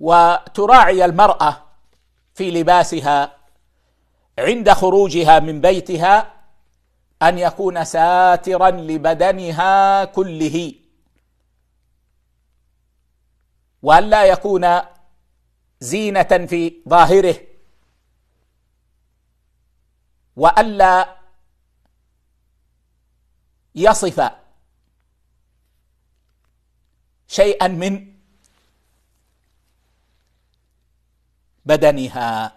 وتراعي المراه في لباسها عند خروجها من بيتها ان يكون ساترا لبدنها كله وان لا يكون زينه في ظاهره والا يصف شيئا من بدنها